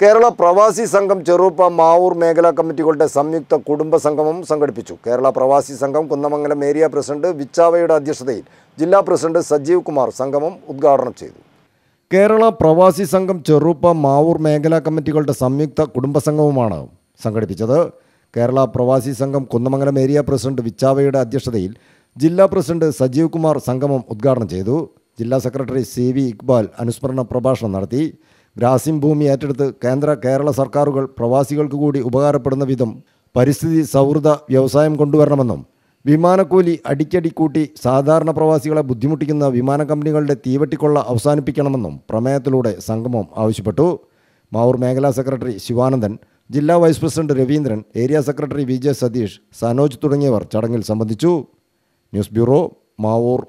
കേരള പ്രവാസി സംഘം ചെറുപ്പ മാവൂർ മേഖലാ കമ്മിറ്റികളുടെ സംയുക്ത കുടുംബ സംഗമം സംഘടിപ്പിച്ചു കേരള പ്രവാസി സംഘം കുന്നമംഗലം ഏരിയ പ്രസിഡന്റ് വിച്ചാവയുടെ അധ്യക്ഷതയിൽ ജില്ലാ പ്രസിഡന്റ് സജീവ് കുമാർ സംഗമം ഉദ്ഘാടനം ചെയ്തു കേരള പ്രവാസി സംഘം ചെറുപ്പ മാവൂർ മേഖലാ കമ്മിറ്റികളുടെ സംയുക്ത കുടുംബ സംഗമമാണ് സംഘടിപ്പിച്ചത് കേരള പ്രവാസി സംഘം കുന്നമംഗലം ഏരിയ പ്രസിഡന്റ് വിച്ചാവയുടെ അധ്യക്ഷതയിൽ ജില്ലാ പ്രസിഡന്റ് സജീവ് കുമാർ സംഗമം ഉദ്ഘാടനം ചെയ്തു ജില്ലാ സെക്രട്ടറി സി വി ഇക്ബാൽ അനുസ്മരണ പ്രഭാഷണം നടത്തി ഗ്രാസിം ഭൂമി ഏറ്റെടുത്ത് കേന്ദ്ര കേരള സർക്കാരുകൾ പ്രവാസികൾക്ക് കൂടി ഉപകാരപ്പെടുന്ന വിധം പരിസ്ഥിതി സൗഹൃദ വ്യവസായം കൊണ്ടുവരണമെന്നും വിമാനക്കൂലി അടിക്കടി കൂട്ടി സാധാരണ പ്രവാസികളെ ബുദ്ധിമുട്ടിക്കുന്ന വിമാന കമ്പനികളുടെ തീവട്ടിക്കൊള്ള അവസാനിപ്പിക്കണമെന്നും പ്രമേയത്തിലൂടെ സംഗമം ആവശ്യപ്പെട്ടു മാവൂർ മേഖലാ സെക്രട്ടറി ശിവാനന്ദൻ ജില്ലാ vice president Raveendran area secretary V J Satheesh Sanoj തുടങ്ങിയവർ ചടങ്ങിൽ സംബന്ധിച്ചു ന്യൂസ് ബ്യൂറോ മാവൂർ